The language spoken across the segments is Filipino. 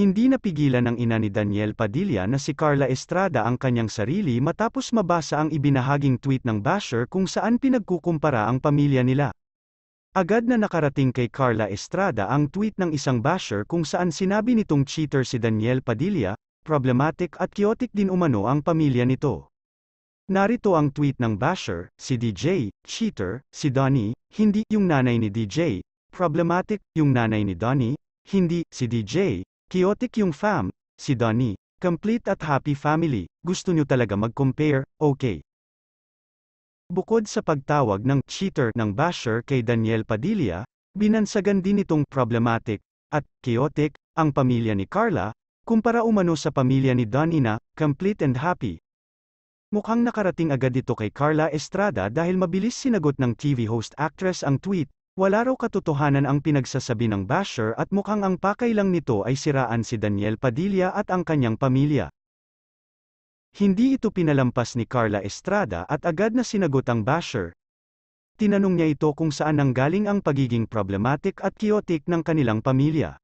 Hindi napigilan ng ina ni Daniel Padilla na si Carla Estrada ang kanyang sarili matapos mabasa ang ibinahaging tweet ng basher kung saan pinagkukumpara ang pamilya nila. Agad na nakarating kay Carla Estrada ang tweet ng isang basher kung saan sinabi nitong cheater si Daniel Padilla, problematic at chaotic din umano ang pamilya nito. Narito ang tweet ng basher, si DJ, cheater, si Donnie, hindi, yung nanay ni DJ, problematic, yung nanay ni Donnie, hindi, si DJ, Chaotic yung fam, si Donnie. Complete at happy family, gusto nyo talaga mag-compare, okay. Bukod sa pagtawag ng cheater ng basher kay Daniel Padilla, binansagan din itong problematic at chaotic ang pamilya ni Carla, kumpara umano sa pamilya ni Donnie na complete and happy. Mukhang nakarating agad ito kay Carla Estrada dahil mabilis sinagot ng TV host actress ang tweet, wala raw katotohanan ang pinagsasabi ng basher at mukhang ang pakay lang nito ay siraan si Daniel Padilla at ang kanyang pamilya. Hindi ito pinalampas ni Carla Estrada at agad na sinagot ang basher. Tinanong niya ito kung saan nanggaling ang pagiging problematic at chaotic ng kanilang pamilya.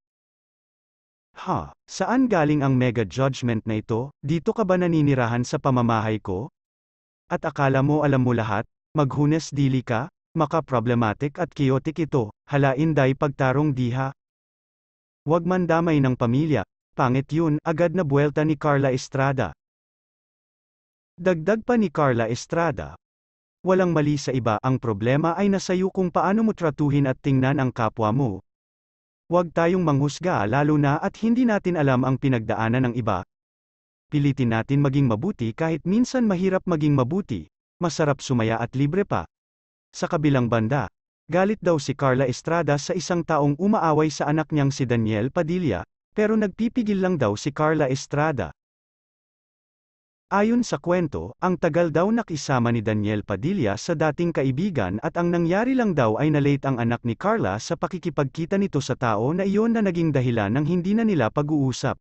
Ha, saan galing ang mega judgment na ito? Dito ka ba naninirahan sa pamamahay ko? At akala mo alam mo lahat? Maghunes dili ka? makaproblematic at chaotic ito, halain day pagtarong diha. Wag man damay ng pamilya, pangit yun, agad na buwelta ni Carla Estrada. Dagdag pa ni Carla Estrada. Walang mali sa iba, ang problema ay nasayo kung paano mo tratuhin at tingnan ang kapwa mo. Huwag tayong manghusga lalo na at hindi natin alam ang pinagdaanan ng iba. Pilitin natin maging mabuti kahit minsan mahirap maging mabuti, masarap sumaya at libre pa. Sa kabilang banda, galit daw si Carla Estrada sa isang taong umaaway sa anak niyang si Daniel Padilla, pero nagpipigil lang daw si Carla Estrada. Ayon sa kwento, ang tagal daw nakisama ni Daniel Padilla sa dating kaibigan at ang nangyari lang daw ay nalate ang anak ni Carla sa pakikipagkita nito sa tao na iyon na naging dahilan ng hindi na nila pag-uusap.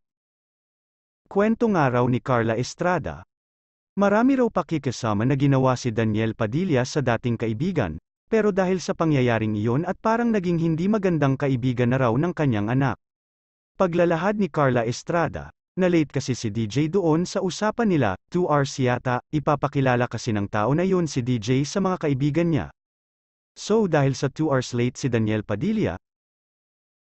Kwento nga raw ni Carla Estrada, Marami raw pakikisama na ginawa si Daniel Padilla sa dating kaibigan, pero dahil sa pangyayaring iyon at parang naging hindi magandang kaibigan na raw ng kanyang anak. Paglalahad ni Carla Estrada, na late kasi si DJ doon sa usapan nila, 2 hours yata, ipapakilala kasi ng tao na yun si DJ sa mga kaibigan niya. So dahil sa 2 hours late si Daniel Padilla,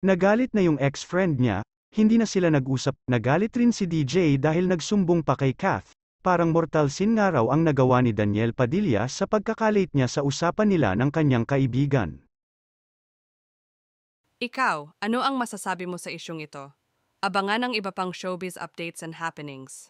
nagalit na yung ex-friend niya, hindi na sila nag-usap, nagalit rin si DJ dahil nagsumbong pa kay Kath, parang mortal sin nga raw ang nagawa ni Daniel Padilla sa pagkakalate niya sa usapan nila ng kanyang kaibigan. Ikaw, ano ang masasabi mo sa isyung ito? Abangan ang iba pang showbiz updates and happenings.